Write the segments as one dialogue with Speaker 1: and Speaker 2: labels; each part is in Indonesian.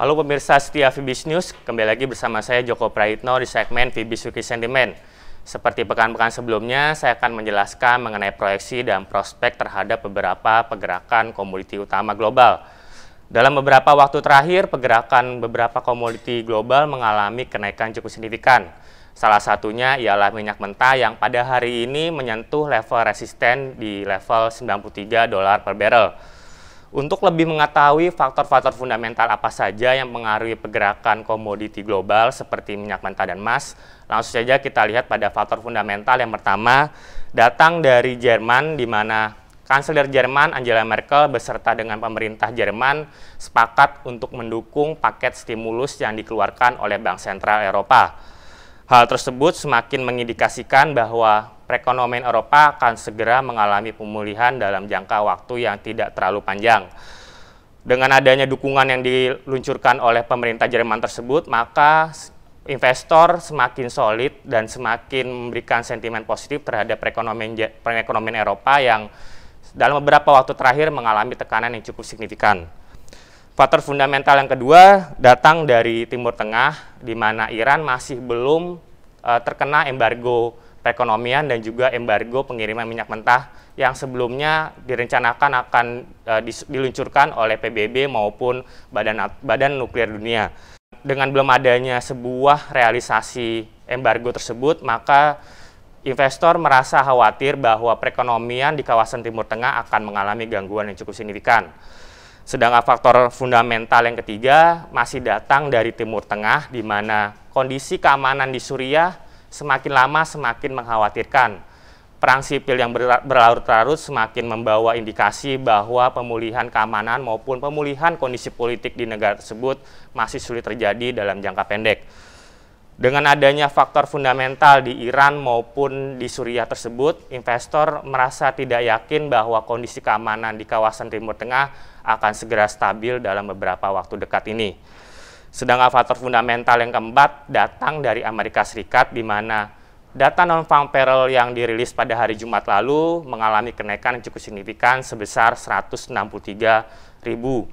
Speaker 1: Halo pemirsa setia Vibis News, kembali lagi bersama saya Joko Praitno di segmen Vibis Wiki Sentimen. Seperti pekan-pekan sebelumnya, saya akan menjelaskan mengenai proyeksi dan prospek terhadap beberapa pergerakan komoditi utama global. Dalam beberapa waktu terakhir, pergerakan beberapa komoditi global mengalami kenaikan cukup signifikan. Salah satunya ialah minyak mentah yang pada hari ini menyentuh level resisten di level 93 dolar per barrel untuk lebih mengetahui faktor-faktor fundamental apa saja yang mengaruhi pergerakan komoditi global seperti minyak mentah dan emas, langsung saja kita lihat pada faktor fundamental yang pertama datang dari Jerman di mana Kanselir Jerman Angela Merkel beserta dengan pemerintah Jerman sepakat untuk mendukung paket stimulus yang dikeluarkan oleh Bank Sentral Eropa. Hal tersebut semakin mengindikasikan bahwa perekonomian Eropa akan segera mengalami pemulihan dalam jangka waktu yang tidak terlalu panjang. Dengan adanya dukungan yang diluncurkan oleh pemerintah Jerman tersebut, maka investor semakin solid dan semakin memberikan sentimen positif terhadap perekonomian, perekonomian Eropa yang dalam beberapa waktu terakhir mengalami tekanan yang cukup signifikan. Faktor fundamental yang kedua datang dari Timur Tengah, di mana Iran masih belum uh, terkena embargo perekonomian dan juga embargo pengiriman minyak mentah yang sebelumnya direncanakan akan e, diluncurkan oleh PBB maupun Badan Badan Nuklir Dunia. Dengan belum adanya sebuah realisasi embargo tersebut, maka investor merasa khawatir bahwa perekonomian di kawasan Timur Tengah akan mengalami gangguan yang cukup signifikan. Sedangkan faktor fundamental yang ketiga masih datang dari Timur Tengah, di mana kondisi keamanan di Suriah semakin lama semakin mengkhawatirkan. Perang sipil yang berlarut-larut semakin membawa indikasi bahwa pemulihan keamanan maupun pemulihan kondisi politik di negara tersebut masih sulit terjadi dalam jangka pendek. Dengan adanya faktor fundamental di Iran maupun di Suriah tersebut, investor merasa tidak yakin bahwa kondisi keamanan di kawasan Timur Tengah akan segera stabil dalam beberapa waktu dekat ini. Sedangkan faktor fundamental yang keempat datang dari Amerika Serikat di mana data non-farm payroll yang dirilis pada hari Jumat lalu mengalami kenaikan yang cukup signifikan sebesar 163 ribu.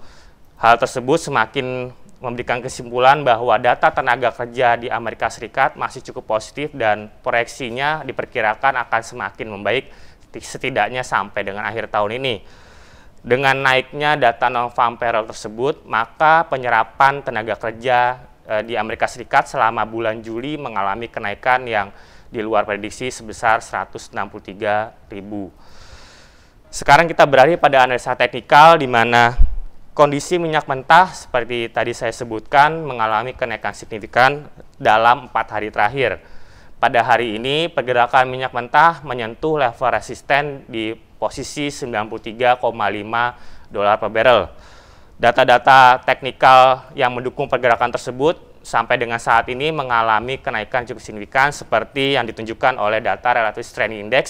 Speaker 1: Hal tersebut semakin memberikan kesimpulan bahwa data tenaga kerja di Amerika Serikat masih cukup positif dan proyeksinya diperkirakan akan semakin membaik setidaknya sampai dengan akhir tahun ini. Dengan naiknya data non-farm payroll tersebut, maka penyerapan tenaga kerja e, di Amerika Serikat selama bulan Juli mengalami kenaikan yang di luar prediksi sebesar 163 ribu. Sekarang kita berada pada analisa teknikal di mana kondisi minyak mentah seperti tadi saya sebutkan mengalami kenaikan signifikan dalam empat hari terakhir. Pada hari ini pergerakan minyak mentah menyentuh level resisten di posisi 93,5 dolar per barrel. Data-data teknikal yang mendukung pergerakan tersebut sampai dengan saat ini mengalami kenaikan cukup signifikan seperti yang ditunjukkan oleh data Relative Strength Index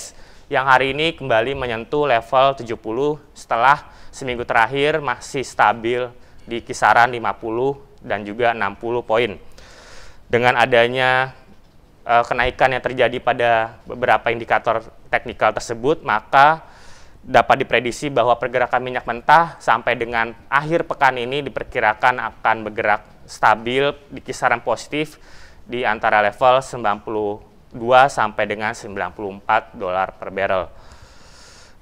Speaker 1: yang hari ini kembali menyentuh level 70 setelah seminggu terakhir masih stabil di kisaran 50 dan juga 60 poin. Dengan adanya uh, kenaikan yang terjadi pada beberapa indikator teknikal tersebut, maka dapat diprediksi bahwa pergerakan minyak mentah sampai dengan akhir pekan ini diperkirakan akan bergerak stabil di kisaran positif di antara level 92 sampai dengan 94 dolar per barrel.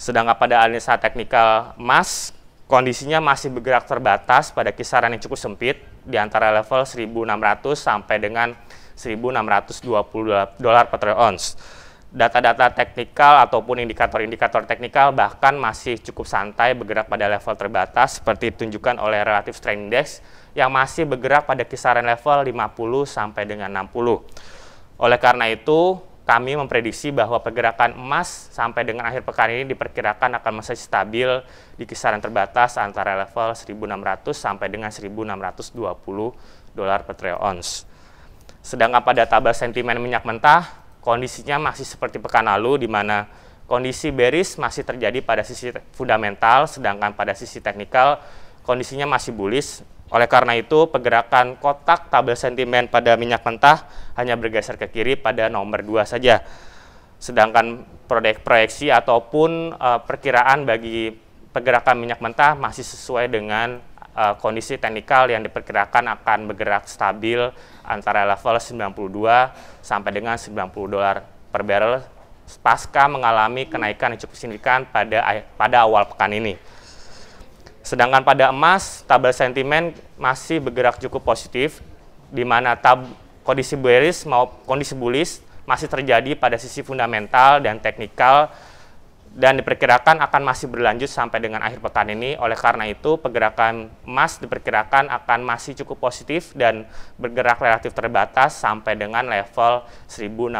Speaker 1: Sedangkan pada analisa teknikal emas, kondisinya masih bergerak terbatas pada kisaran yang cukup sempit di antara level 1600 sampai dengan 1620 dolar per ounce data-data teknikal ataupun indikator-indikator teknikal bahkan masih cukup santai bergerak pada level terbatas seperti ditunjukkan oleh relative strength index yang masih bergerak pada kisaran level 50 sampai dengan 60. Oleh karena itu, kami memprediksi bahwa pergerakan emas sampai dengan akhir pekan ini diperkirakan akan masih stabil di kisaran terbatas antara level 1600 sampai dengan 1620 dolar per troy ounce. Sedangkan pada tabel sentimen minyak mentah, kondisinya masih seperti pekan lalu di mana kondisi bearish masih terjadi pada sisi fundamental sedangkan pada sisi teknikal kondisinya masih bullish. Oleh karena itu, pergerakan kotak tabel sentimen pada minyak mentah hanya bergeser ke kiri pada nomor 2 saja. Sedangkan proyek proyeksi ataupun uh, perkiraan bagi pergerakan minyak mentah masih sesuai dengan uh, kondisi teknikal yang diperkirakan akan bergerak stabil antara level 92 sampai dengan 90 dolar per barrel pasca mengalami kenaikan yang cukup signifikan pada pada awal pekan ini. Sedangkan pada emas, tabel sentimen masih bergerak cukup positif, di mana tab kondisi bearish maupun kondisi bullish masih terjadi pada sisi fundamental dan teknikal dan diperkirakan akan masih berlanjut sampai dengan akhir pekan ini. Oleh karena itu, pergerakan emas diperkirakan akan masih cukup positif dan bergerak relatif terbatas sampai dengan level 1620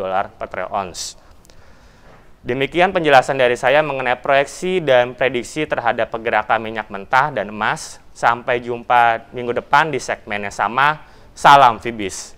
Speaker 1: dolar per troy ounce. Demikian penjelasan dari saya mengenai proyeksi dan prediksi terhadap pergerakan minyak mentah dan emas. Sampai jumpa minggu depan di segmen yang sama. Salam Fibis.